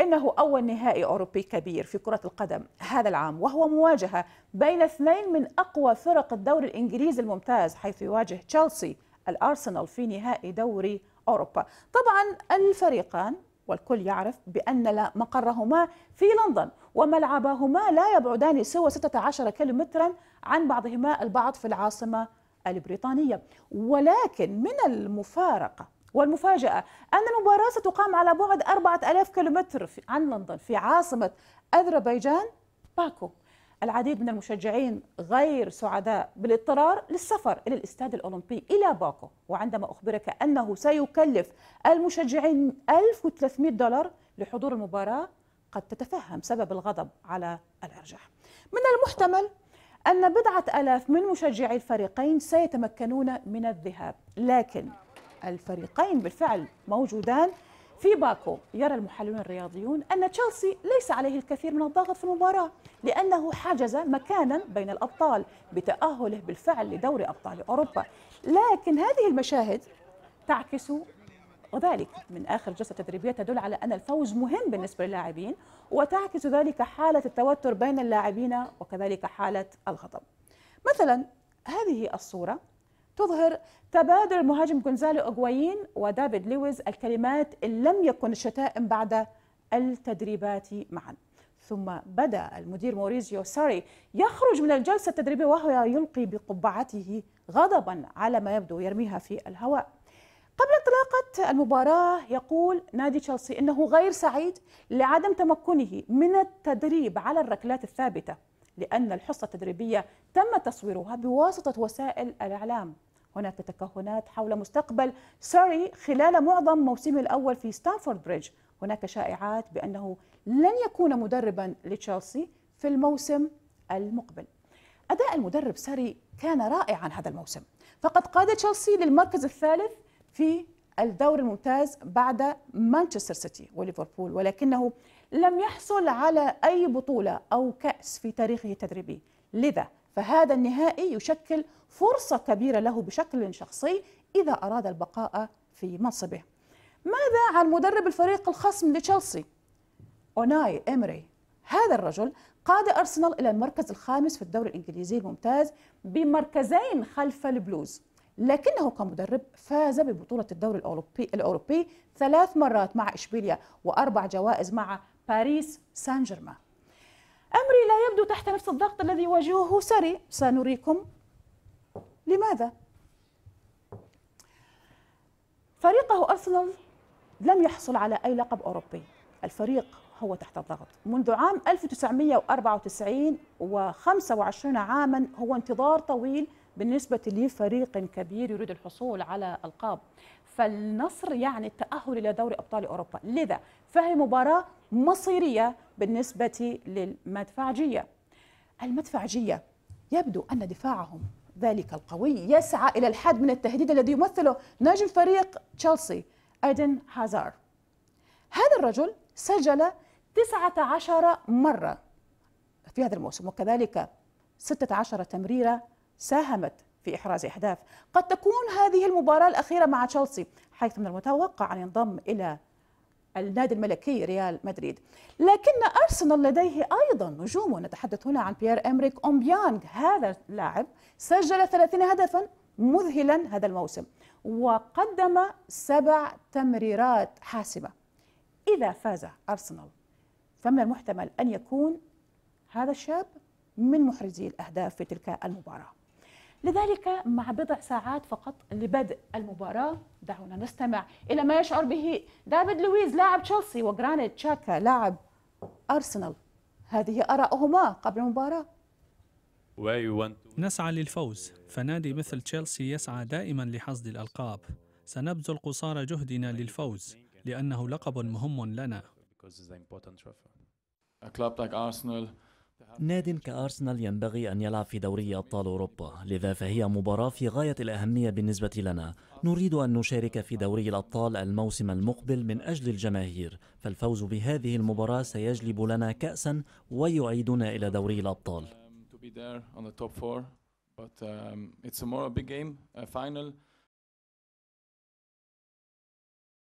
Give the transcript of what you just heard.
إنه أول نهائي أوروبي كبير في كرة القدم هذا العام وهو مواجهة بين اثنين من أقوى فرق الدوري الإنجليزي الممتاز حيث يواجه تشيلسي الأرسنال في نهائي دوري أوروبا طبعا الفريقان والكل يعرف بأن مقرهما في لندن وملعبهما لا يبعدان سوى 16 كيلومترا عن بعضهما البعض في العاصمة البريطانية ولكن من المفارقة والمفاجأة أن المباراة ستقام على بعد 4000 كيلومتر عن لندن في عاصمة أذربيجان باكو العديد من المشجعين غير سعداء بالاضطرار للسفر إلى الاستاد الأولمبي إلى باكو وعندما أخبرك أنه سيكلف المشجعين 1300 دولار لحضور المباراة قد تتفهم سبب الغضب على الأرجح من المحتمل أن بضعة آلاف من مشجعي الفريقين سيتمكنون من الذهاب لكن الفريقين بالفعل موجودان في باكو يرى المحللون الرياضيون أن تشيلسي ليس عليه الكثير من الضغط في المباراة لأنه حجز مكانا بين الأبطال بتأهله بالفعل لدوري أبطال أوروبا لكن هذه المشاهد تعكس وذلك من آخر جلسة تدريبية تدل على أن الفوز مهم بالنسبة للاعبين وتعكس ذلك حالة التوتر بين اللاعبين وكذلك حالة الغضب مثلا هذه الصورة تظهر تبادل المهاجم جونزالو أغوايين ودافيد لويز الكلمات إن لم يكن الشتائم بعد التدريبات معا ثم بدا المدير موريزيو ساري يخرج من الجلسة التدريبية وهو يلقي بقبعته غضبا على ما يبدو يرميها في الهواء قبل انطلاقة المباراة يقول نادي تشيلسي انه غير سعيد لعدم تمكنه من التدريب على الركلات الثابتة لان الحصة التدريبية تم تصويرها بواسطة وسائل الاعلام هناك تكهنات حول مستقبل سوري خلال معظم موسمه الأول في ستانفورد بريدج هناك شائعات بأنه لن يكون مدربا لتشيلسي في الموسم المقبل أداء المدرب ساري كان رائعا هذا الموسم فقد قاد تشيلسي للمركز الثالث في الدور الممتاز بعد مانشستر سيتي وليفربول ولكنه لم يحصل على أي بطولة أو كأس في تاريخه التدريبي لذا فهذا النهائي يشكل فرصة كبيرة له بشكل شخصي إذا أراد البقاء في منصبه ماذا عن مدرب الفريق الخصم لتشيلسي أوناي إمري هذا الرجل قاد أرسنال إلى المركز الخامس في الدوري الإنجليزي الممتاز بمركزين خلف البلوز لكنه كمدرب فاز ببطولة الدوري الأوروبي, الأوروبي ثلاث مرات مع إشبيليا وأربع جوائز مع باريس سان جيرمان أمري لا يبدو تحت نفس الضغط الذي يواجهه ساري سنريكم لماذا فريقه أرسنال لم يحصل على أي لقب أوروبي الفريق هو تحت الضغط منذ عام 1994 و25 عاما هو انتظار طويل بالنسبة لفريق كبير يريد الحصول على ألقاب فالنصر يعني التأهل إلى دوري أبطال أوروبا لذا فهي مباراة مصيرية بالنسبة للمدفعجية المدفعجية يبدو أن دفاعهم ذلك القوي يسعى إلى الحد من التهديد الذي يمثله نجم فريق تشيلسي أيدن هازار هذا الرجل سجل 19 مرة في هذا الموسم وكذلك 16 تمريرة ساهمت في إحراز أهداف قد تكون هذه المباراة الأخيرة مع تشيلسي حيث من المتوقع أن ينضم إلى النادي الملكي ريال مدريد لكن أرسنال لديه أيضا نجوم نتحدث هنا عن بيير أمريك أومبيانغ هذا اللاعب سجل 30 هدفا مذهلا هذا الموسم وقدم سبع تمريرات حاسمة إذا فاز أرسنال فمن المحتمل أن يكون هذا الشاب من محرزي الأهداف في تلك المباراة لذلك مع بضع ساعات فقط لبدء المباراة دعونا نستمع إلى ما يشعر به دافيد لويز لاعب تشيلسي وجرانيت تشاكا لاعب أرسنال هذه آراؤهما قبل المباراة نسعى للفوز فنادي مثل تشيلسي يسعى دائما لحصد الألقاب سنبذل قصارى جهدنا للفوز لأنه لقب مهم لنا ناد كأرسنال ينبغي أن يلعب في دوري أبطال أوروبا لذا فهي مباراة في غاية الأهمية بالنسبة لنا نريد أن نشارك في دوري الأبطال الموسم المقبل من أجل الجماهير فالفوز بهذه المباراة سيجلب لنا كأسا ويعيدنا إلى دوري الأبطال